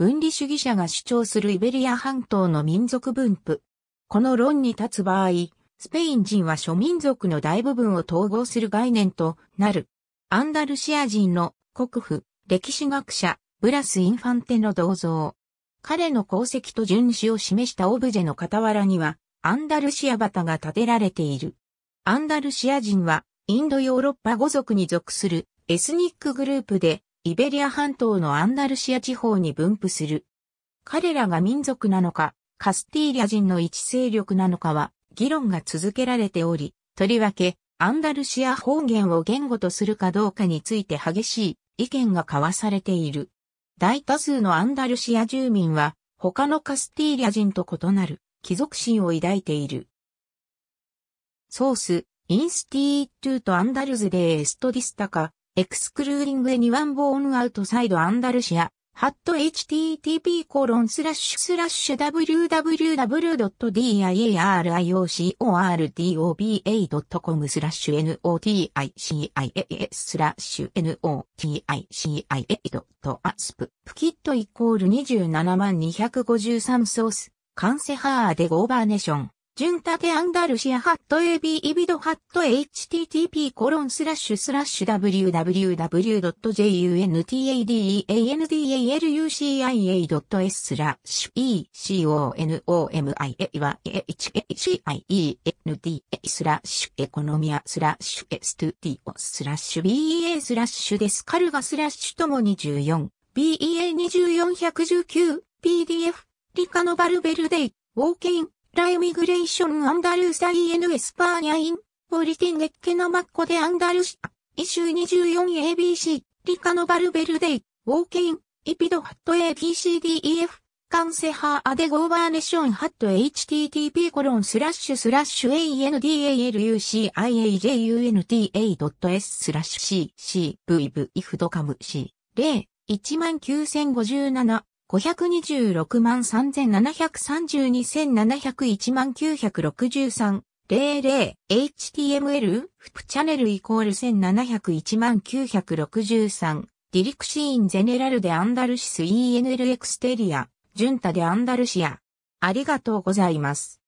分離主義者が主張するイベリア半島の民族分布。この論に立つ場合、スペイン人は諸民族の大部分を統合する概念となる。アンダルシア人の国府、歴史学者、ブラス・インファンテの銅像。彼の功績と巡視を示したオブジェの傍らには、アンダルシア旗が建てられている。アンダルシア人は、インドヨーロッパ語族に属するエスニックグループで、イベリア半島のアンダルシア地方に分布する。彼らが民族なのか、カスティーリア人の一勢力なのかは、議論が続けられており、とりわけ、アンダルシア方言を言語とするかどうかについて激しい意見が交わされている。大多数のアンダルシア住民は、他のカスティーリア人と異なる、貴族心を抱いている。ソース、インスティートゥートアンダルズでエストディスタカ、エクスクルーリングエニワンボーンアウトサイドアンダルシア、ハット http コロンスラッシュスラッシュ www.diariocordoba.com スラッシュ noticia スラッシュ noticia.asp プキットイコール27万253ソース、カンセハーデゴーバーネション。ジュンタテアンダルシアハット AB イビドハット http コロンスラッシュスラッシュ www.juntadalucia.s n d a スラッシュ economia は hcienda スラッシュエコノミアスラッシュ s2to スラッシュ ba e スラッシュデスカルガスラッシュとも24 bea24119 pdf リカノバルベルデイウォーキン La Immigration Andaluza y en España in Boletín de Quenamaco de Andalucía, Issue 24 ABC, Ricano Valverde, Walking, Ipido Hat ABCDEF, Canseha Ade Governation Hat HTTP コロンスラッシュスラッシュ ANDALUCIAJUNTA.S スラッシュ CCVVIF ドカム C 0 19,057 526万3732,701万963、00、HTML、フプチャネルイコール1701万963、ディリクシーンゼネラルでアンダルシス ENL エクステリア、ジュンタでアンダルシア。ありがとうございます。